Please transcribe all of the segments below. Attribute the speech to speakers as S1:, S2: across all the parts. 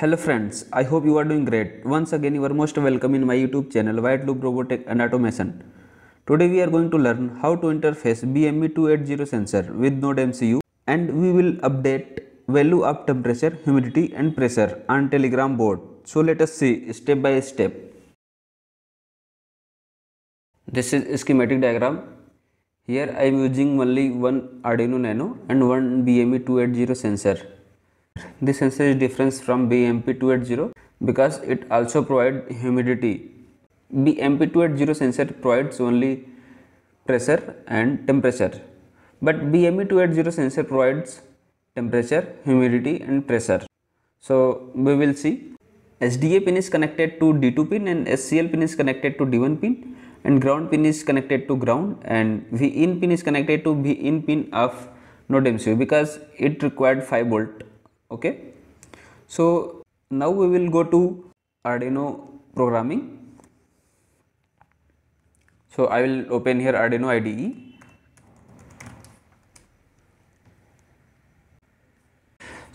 S1: Hello friends, I hope you are doing great. Once again you are most welcome in my YouTube channel White Loop Robotic and Automation. Today we are going to learn how to interface BME280 sensor with Node MCU and we will update value of temperature, humidity and pressure on Telegram board. So let us see step by step. This is schematic diagram. Here I am using only one Arduino Nano and one BME280 sensor. This sensor is different from BMP280 because it also provides humidity. BMP280 sensor provides only pressure and temperature but BME280 sensor provides temperature, humidity and pressure. So we will see SDA pin is connected to D2 pin and SCL pin is connected to D1 pin and ground pin is connected to ground and in pin is connected to in pin of node MCU because it required 5 volt okay so now we will go to arduino programming so i will open here arduino ide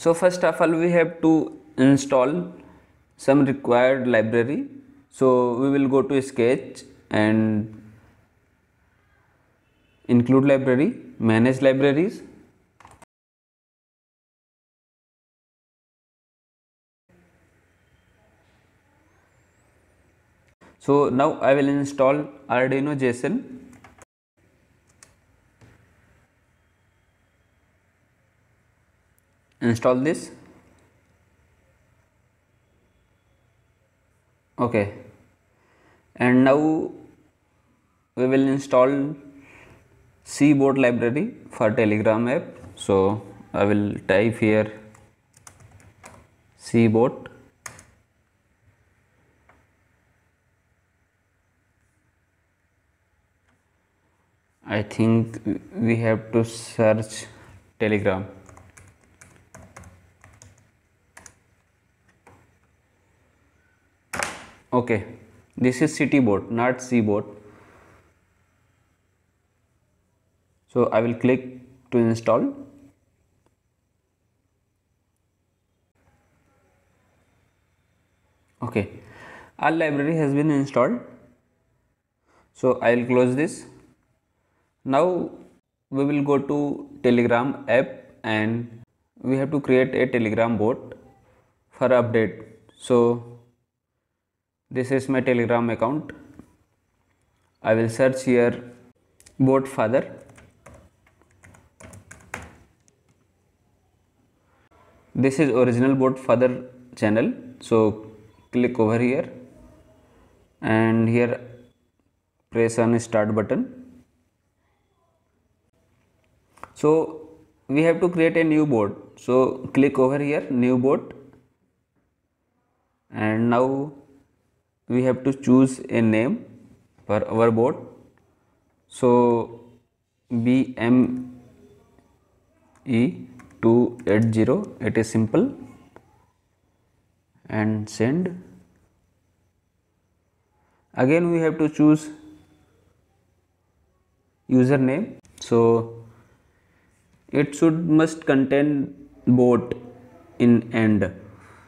S1: so first of all we have to install some required library so we will go to sketch and include library manage libraries So now I will install Arduino JSON. Install this. Okay. And now we will install Cboard library for Telegram app. So I will type here Cboard I think we have to search telegram okay this is city board not Sea board so I will click to install okay our library has been installed so I'll close this now we will go to telegram app and we have to create a telegram bot for update so this is my telegram account i will search here bot father this is original bot father channel so click over here and here press on start button so we have to create a new board so click over here new board and now we have to choose a name for our board so BME280 it is simple and send again we have to choose username so it should must contain both in end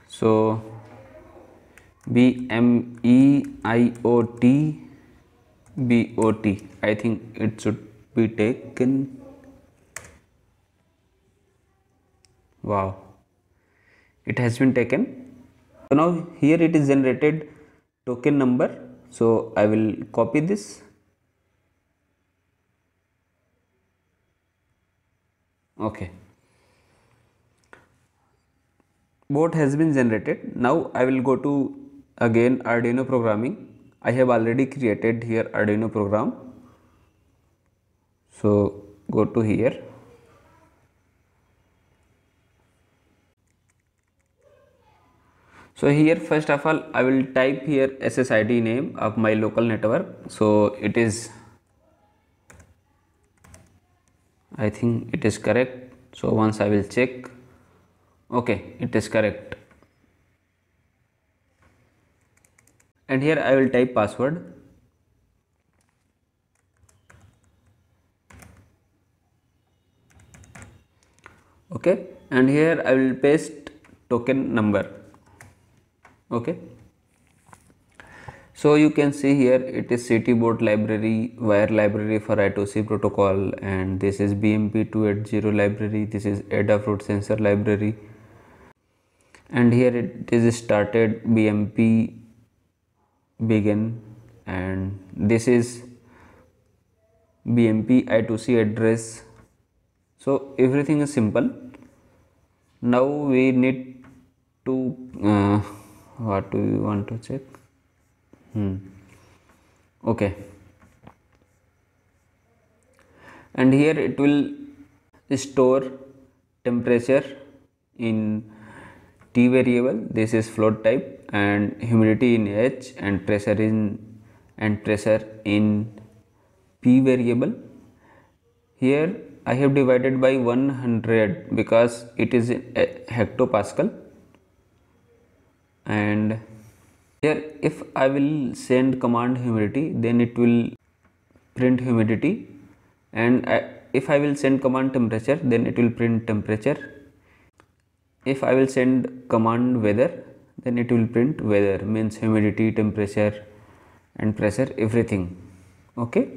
S1: so b m e i o t b o t i think it should be taken wow it has been taken so now here it is generated token number so i will copy this okay board has been generated now i will go to again arduino programming i have already created here arduino program so go to here so here first of all i will type here ssid name of my local network so it is I think it is correct so once I will check okay it is correct and here I will type password okay and here I will paste token number okay so you can see here it is CTBoard library wire library for I2C protocol and this is BMP280 library this is Adafruit sensor library and here it is started BMP begin and this is BMP I2C address so everything is simple now we need to uh, what do we want to check hmm. okay and here it will store temperature in t variable this is float type and humidity in h and pressure in and pressure in p variable here i have divided by 100 because it is eh, hectopascal and here if I will send command humidity then it will print humidity and I, uh, if I will send command temperature then it will print temperature if I will send command weather then it will print weather means humidity temperature and pressure everything okay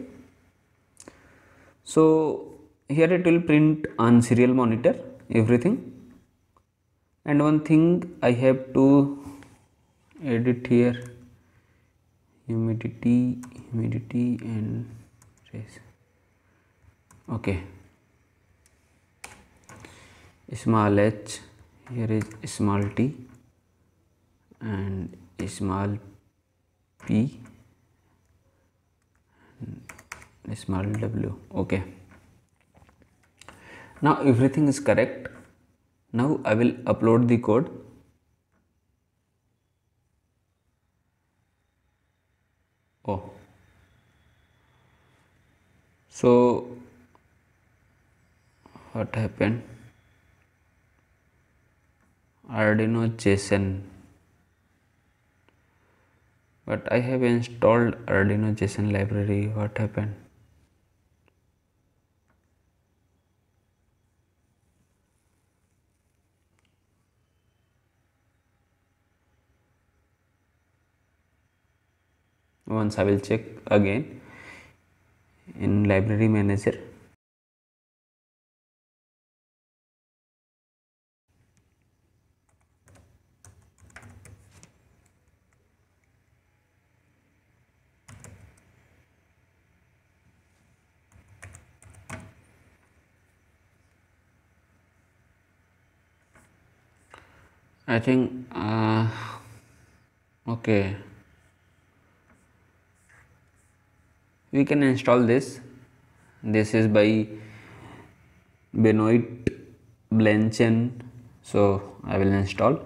S1: so here it will print on serial monitor everything and one thing I have to edit here humidity humidity and race okay small h here is small t and small p and small w okay now everything is correct now i will upload the code oh so what happened arduino json but i have installed arduino json library what happened once I will check again in library manager I think uh, okay we can install this this is by Benoit Blanchen so I will install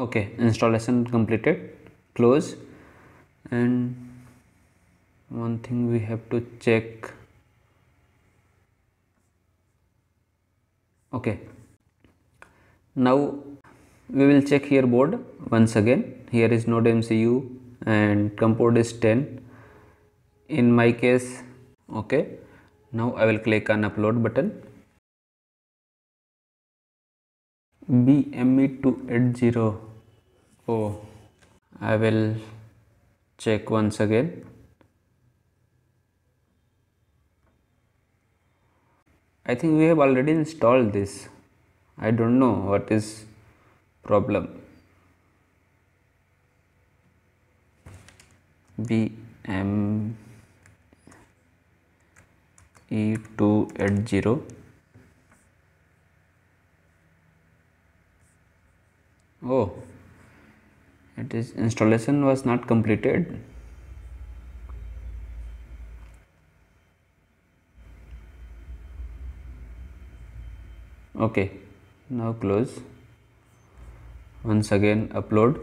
S1: okay installation completed close and one thing we have to check okay now we will check here board once again here is node MCU and comport is 10 in my case okay now I will click on upload button BME 280 oh I will check once again I think we have already installed this I don't know what is problem. B M E two at zero. Oh, it is installation was not completed. Okay now close once again upload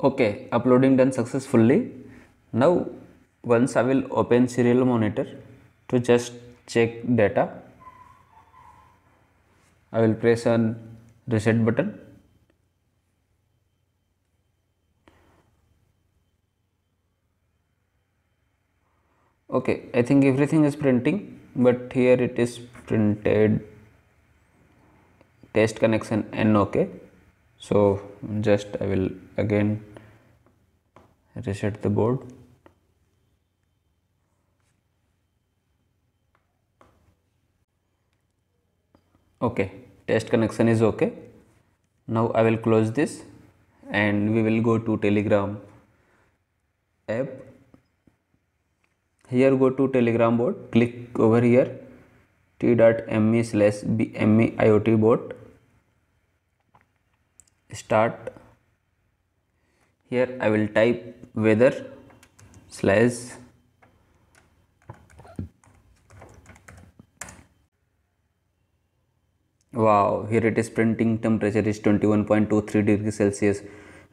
S1: okay uploading done successfully now once i will open serial monitor to just check data i will press on reset button okay I think everything is printing but here it is printed test connection n okay so just I will again reset the board okay test connection is okay now I will close this and we will go to telegram app here go to telegram bot click over here t.me slash bme iot bot start here i will type weather slash wow here it is printing temperature is 21.23 degrees celsius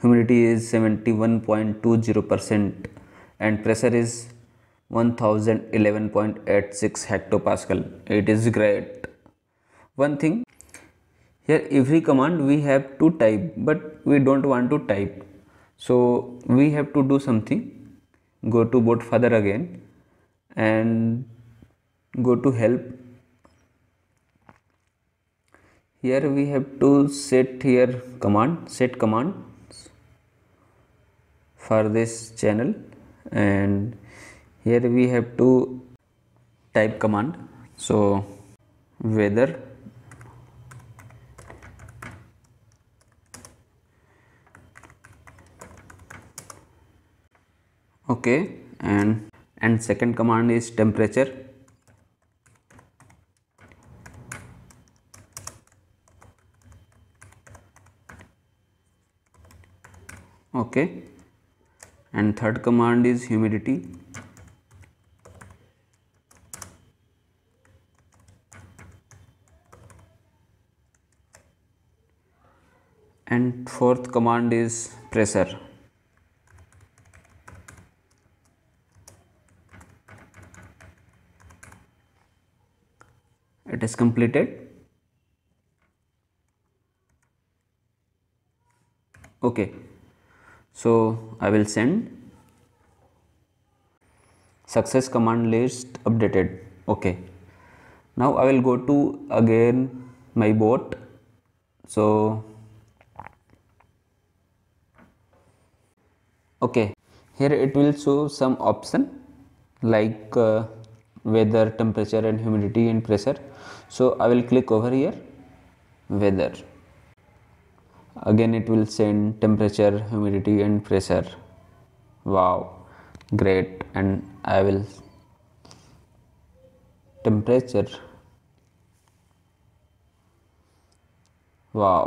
S1: humidity is 71.20 percent and pressure is 1011.86 hectopascal it is great one thing here every command we have to type but we don't want to type so we have to do something go to boat father again and go to help here we have to set here command set command for this channel and here we have to type command so weather, okay and and second command is temperature okay and third command is humidity and fourth command is pressure it is completed okay so i will send success command list updated okay now i will go to again my bot so okay here it will show some option like uh, weather temperature and humidity and pressure so i will click over here weather again it will send temperature humidity and pressure wow great and i will temperature wow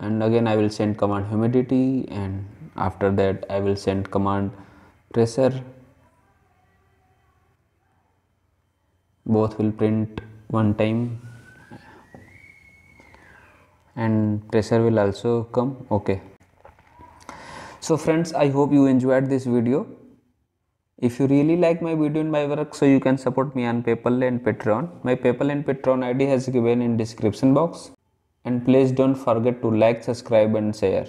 S1: and again i will send command humidity and after that I will send command pressure both will print one time and pressure will also come okay so friends i hope you enjoyed this video if you really like my video and my work so you can support me on paypal and patreon my paypal and patreon id has given in description box and please don't forget to like subscribe and share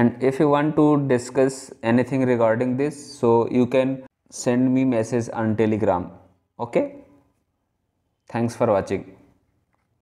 S1: and if you want to discuss anything regarding this so you can send me message on telegram okay thanks for watching